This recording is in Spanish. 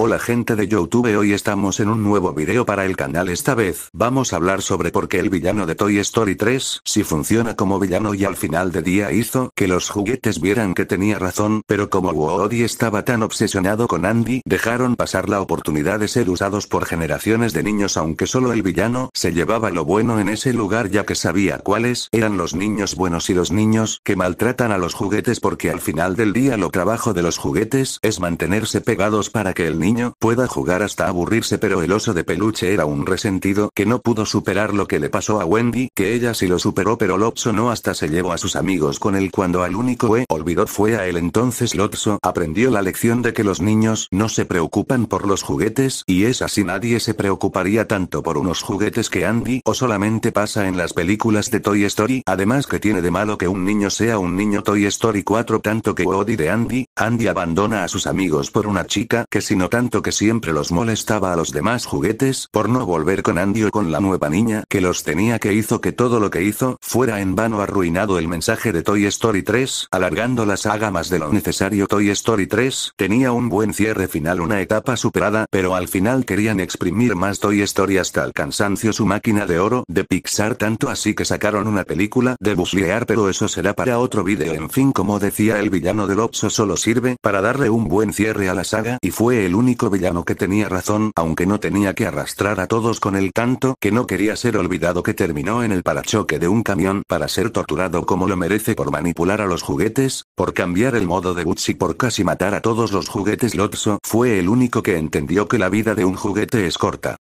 Hola gente de Youtube hoy estamos en un nuevo video para el canal esta vez vamos a hablar sobre por qué el villano de Toy Story 3 si funciona como villano y al final de día hizo que los juguetes vieran que tenía razón pero como Woody estaba tan obsesionado con Andy dejaron pasar la oportunidad de ser usados por generaciones de niños aunque solo el villano se llevaba lo bueno en ese lugar ya que sabía cuáles eran los niños buenos y los niños que maltratan a los juguetes porque al final del día lo trabajo de los juguetes es mantenerse pegados para que el niño niño pueda jugar hasta aburrirse pero el oso de peluche era un resentido que no pudo superar lo que le pasó a Wendy, que ella sí lo superó pero Lopso no hasta se llevó a sus amigos con él cuando al único que olvidó fue a él entonces Lopso aprendió la lección de que los niños no se preocupan por los juguetes y es así nadie se preocuparía tanto por unos juguetes que Andy o solamente pasa en las películas de Toy Story, además que tiene de malo que un niño sea un niño Toy Story 4 tanto que Woody de Andy, Andy abandona a sus amigos por una chica que si nota tanto que siempre los molestaba a los demás juguetes por no volver con Andy o con la nueva niña que los tenía que hizo que todo lo que hizo fuera en vano arruinado el mensaje de Toy Story 3, alargando la saga más de lo necesario Toy Story 3 tenía un buen cierre final una etapa superada pero al final querían exprimir más Toy Story hasta el cansancio su máquina de oro de Pixar tanto así que sacaron una película de buslear pero eso será para otro vídeo en fin como decía el villano del Opso solo sirve para darle un buen cierre a la saga y fue el único villano que tenía razón, aunque no tenía que arrastrar a todos con el tanto que no quería ser olvidado que terminó en el parachoque de un camión para ser torturado como lo merece por manipular a los juguetes, por cambiar el modo de Gucci por casi matar a todos los juguetes Lotso fue el único que entendió que la vida de un juguete es corta.